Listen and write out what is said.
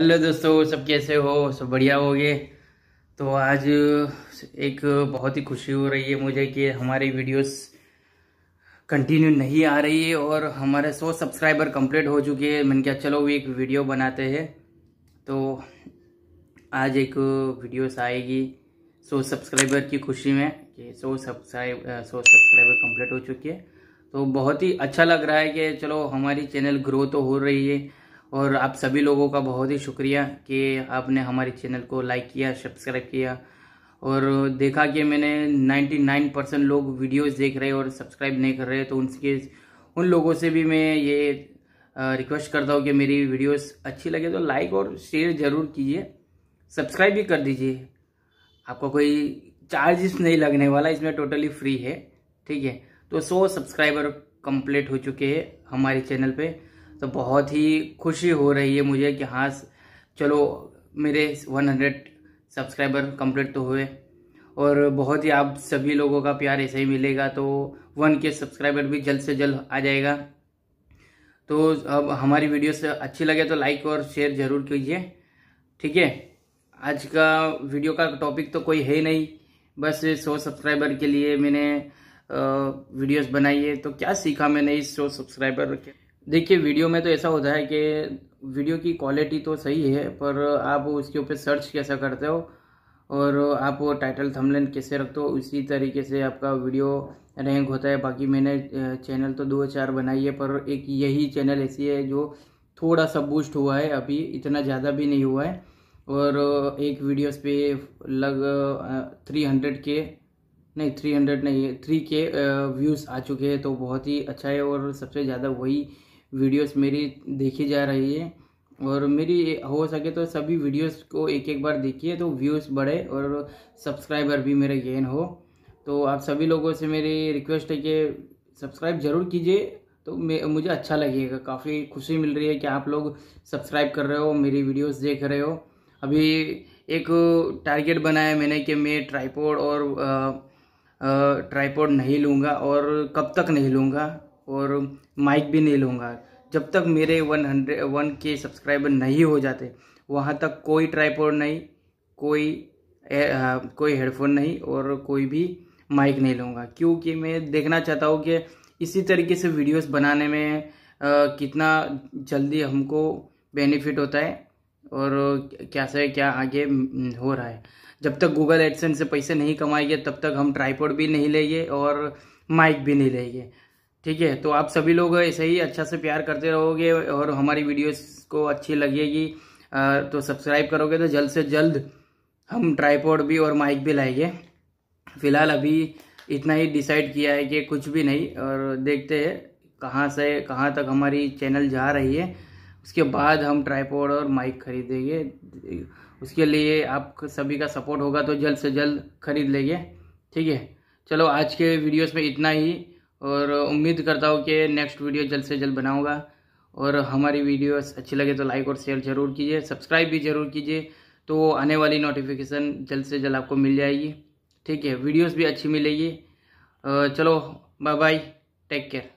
hello दोस्तों सब कैसे हो सब बढ़िया हो गए तो आज एक बहुत ही खुशी हो रही है मुझे कि हमारी वीडियोस कंटिन्यू नहीं आ रही है और हमारे 100 सब्सक्राइबर कंप्लीट हो चुके हैं मैंने क्या चलो एक वीडियो बनाते हैं तो आज एक वीडियोस आएगी 100 सब्सक्राइबर की खुशी में कि 100 सब्सक्राइब 100 सब्सक्राइबर कम्प्लीट हो चुकी है तो बहुत ही अच्छा लग रहा है कि चलो हमारी चैनल ग्रो तो हो रही है और आप सभी लोगों का बहुत ही शुक्रिया कि आपने हमारे चैनल को लाइक किया सब्सक्राइब किया और देखा कि मैंने 99 परसेंट लोग वीडियोस देख रहे और सब्सक्राइब नहीं कर रहे तो उनके उन लोगों से भी मैं ये रिक्वेस्ट करता हूँ कि मेरी वीडियोस अच्छी लगे तो लाइक और शेयर ज़रूर कीजिए सब्सक्राइब भी कर दीजिए आपका कोई चार्जेस नहीं लगने वाला इसमें टोटली फ्री है ठीक है तो सौ सब्सक्राइबर कंप्लीट हो चुके हैं हमारे चैनल पर तो बहुत ही खुशी हो रही है मुझे कि हाँ चलो मेरे 100 सब्सक्राइबर कंप्लीट तो हुए और बहुत ही आप सभी लोगों का प्यार ऐसे ही मिलेगा तो वन के सब्सक्राइबर भी जल्द से जल्द आ जाएगा तो अब हमारी वीडियोस अच्छी लगे तो लाइक और शेयर ज़रूर कीजिए ठीक है आज का वीडियो का टॉपिक तो कोई है नहीं बस सौ सब्सक्राइबर के लिए मैंने वीडियोस बनाई है तो क्या सीखा मैंने इस सौ सब्सक्राइबर के देखिए वीडियो में तो ऐसा होता है कि वीडियो की क्वालिटी तो सही है पर आप उसके ऊपर सर्च कैसा करते हो और आप वो टाइटल थमलेन कैसे रखते हो उसी तरीके से आपका वीडियो रैंक होता है बाकी मैंने चैनल तो दो चार बनाई है पर एक यही चैनल ऐसी है जो थोड़ा सा बूस्ट हुआ है अभी इतना ज़्यादा भी नहीं हुआ है और एक वीडियोस पे लग थ्री हंड्रेड के नहीं थ्री हंड्रेड नहीं थ्री के व्यूज़ आ चुके हैं तो बहुत ही अच्छा है और सबसे ज़्यादा वही वीडियोस मेरी देखी जा रही है और मेरी हो सके तो सभी वीडियोस को एक एक बार देखिए तो व्यूज़ बढ़े और सब्सक्राइबर भी मेरे गेन हो तो आप सभी लोगों से मेरी रिक्वेस्ट है कि सब्सक्राइब ज़रूर कीजिए तो मुझे अच्छा लगेगा काफ़ी खुशी मिल रही है कि आप लोग सब्सक्राइब कर रहे हो मेरी वीडियोस देख रहे हो अभी एक टारगेट बनाया मैंने कि मैं ट्राईपोड और ट्राईपोड नहीं लूँगा और कब तक नहीं लूँगा और माइक भी नहीं लूँगा जब तक मेरे one hundred one K subscriber नहीं हो जाते वहाँ तक कोई ट्राईपोर्ड नहीं कोई ए, आ, कोई हेडफोन नहीं और कोई भी माइक नहीं लूँगा क्योंकि मैं देखना चाहता हूँ कि इसी तरीके से वीडियोस बनाने में आ, कितना जल्दी हमको बेनिफिट होता है और क्या से क्या आगे हो रहा है जब तक गूगल एडसेंस से पैसे नहीं कमाएंगे तब तक हम ट्राईपोर्ड भी नहीं लेंगे और माइक भी नहीं लेंगे ठीक है तो आप सभी लोग ऐसे ही अच्छा से प्यार करते रहोगे और हमारी वीडियोस को अच्छी लगेगी तो सब्सक्राइब करोगे तो जल्द से जल्द हम ट्राईपोड भी और माइक भी लाएंगे फिलहाल अभी इतना ही डिसाइड किया है कि कुछ भी नहीं और देखते हैं कहाँ से कहाँ तक हमारी चैनल जा रही है उसके बाद हम ट्राईपोड और माइक खरीदेंगे उसके लिए आप सभी का सपोर्ट होगा तो जल्द से जल्द खरीद लेंगे ठीक है चलो आज के वीडियोस में इतना ही और उम्मीद करता हूँ कि नेक्स्ट वीडियो जल्द से जल्द बनाऊँगा और हमारी वीडियोस अच्छी लगे तो लाइक और शेयर ज़रूर कीजिए सब्सक्राइब भी ज़रूर कीजिए तो आने वाली नोटिफिकेशन जल्द से जल्द आपको मिल जाएगी ठीक है वीडियोस भी अच्छी मिलेगी चलो बाय बाय टेक केयर